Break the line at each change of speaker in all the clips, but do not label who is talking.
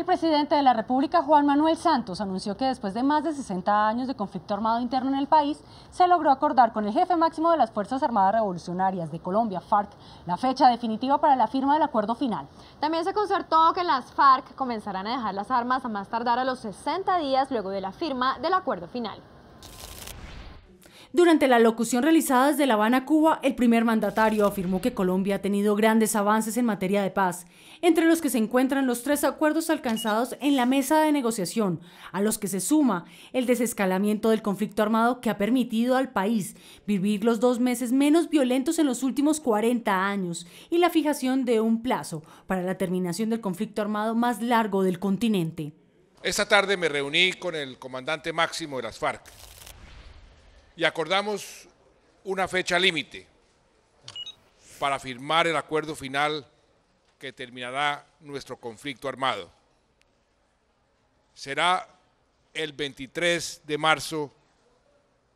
El presidente de la República, Juan Manuel Santos, anunció que después de más de 60 años de conflicto armado interno en el país, se logró acordar con el jefe máximo de las Fuerzas Armadas Revolucionarias de Colombia, FARC, la fecha definitiva para la firma del acuerdo final. También se concertó que las FARC comenzarán a dejar las armas a más tardar a los 60 días luego de la firma del acuerdo final. Durante la locución realizada desde La Habana, Cuba, el primer mandatario afirmó que Colombia ha tenido grandes avances en materia de paz, entre los que se encuentran los tres acuerdos alcanzados en la mesa de negociación, a los que se suma el desescalamiento del conflicto armado que ha permitido al país vivir los dos meses menos violentos en los últimos 40 años y la fijación de un plazo para la terminación del conflicto armado más largo del continente.
Esta tarde me reuní con el comandante máximo de las FARC, y acordamos una fecha límite para firmar el acuerdo final que terminará nuestro conflicto armado. Será el 23 de marzo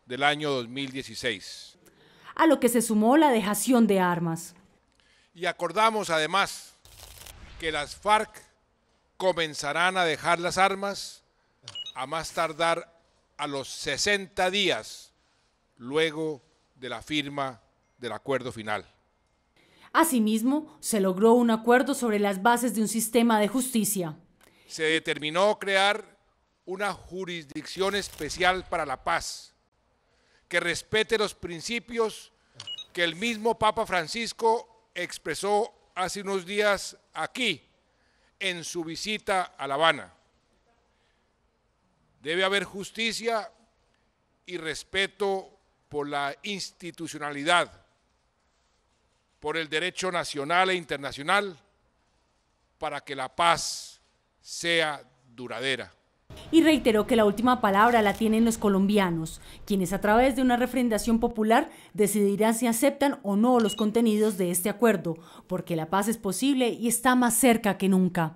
del año 2016.
A lo que se sumó la dejación de armas.
Y acordamos además que las FARC comenzarán a dejar las armas a más tardar a los 60 días luego de la firma del acuerdo final.
Asimismo, se logró un acuerdo sobre las bases de un sistema de justicia.
Se determinó crear una jurisdicción especial para la paz, que respete los principios que el mismo Papa Francisco expresó hace unos días aquí, en su visita a La Habana. Debe haber justicia y respeto por la institucionalidad, por el derecho nacional e internacional, para que la paz sea duradera.
Y reiteró que la última palabra la tienen los colombianos, quienes a través de una refrendación popular decidirán si aceptan o no los contenidos de este acuerdo, porque la paz es posible y está más cerca que nunca.